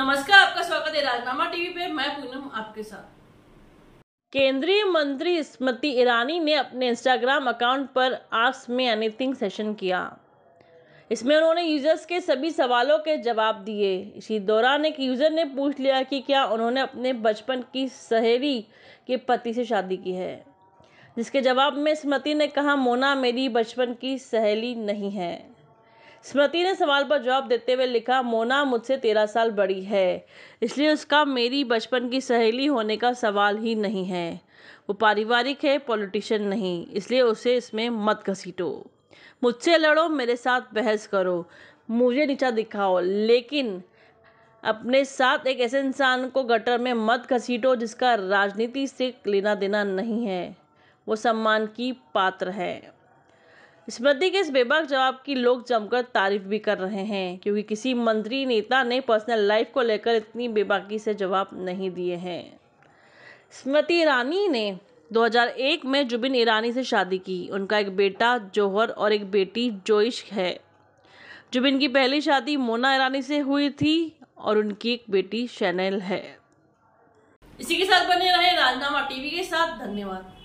नमस्कार आपका स्वागत है राजनामा टीवी पे मैं पूनम आपके साथ केंद्रीय मंत्री स्मृति ईरानी ने अपने इंस्टाग्राम अकाउंट पर आस्क में एनीथिंग सेशन किया इसमें उन्होंने यूजर्स के सभी सवालों के जवाब दिए इसी दौरान एक यूज़र ने पूछ लिया कि क्या उन्होंने अपने बचपन की सहेली के पति से शादी की है जिसके जवाब में स्मृति ने कहा मोना मेरी बचपन की सहेली नहीं है स्मृति ने सवाल पर जवाब देते हुए लिखा मोना मुझसे तेरह साल बड़ी है इसलिए उसका मेरी बचपन की सहेली होने का सवाल ही नहीं है वो पारिवारिक है पॉलिटिशियन नहीं इसलिए उसे इसमें मत घसीटो मुझसे लड़ो मेरे साथ बहस करो मुझे नीचा दिखाओ लेकिन अपने साथ एक ऐसे इंसान को गटर में मत घसीटो जिसका राजनीति से लेना देना नहीं है वो सम्मान की पात्र है स्मृति के इस बेबाक जवाब की लोग जमकर तारीफ भी कर रहे हैं क्योंकि किसी मंत्री नेता ने पर्सनल लाइफ को लेकर इतनी बेबाकी से जवाब नहीं दिए हैं स्मृति ईरानी ने 2001 में जुबिन ईरानी से शादी की उनका एक बेटा जौहर और एक बेटी जोइश है जुबिन की पहली शादी मोना ईरानी से हुई थी और उनकी एक बेटी शैनल है इसी के साथ बने रहे राजनामा टीवी के साथ धन्यवाद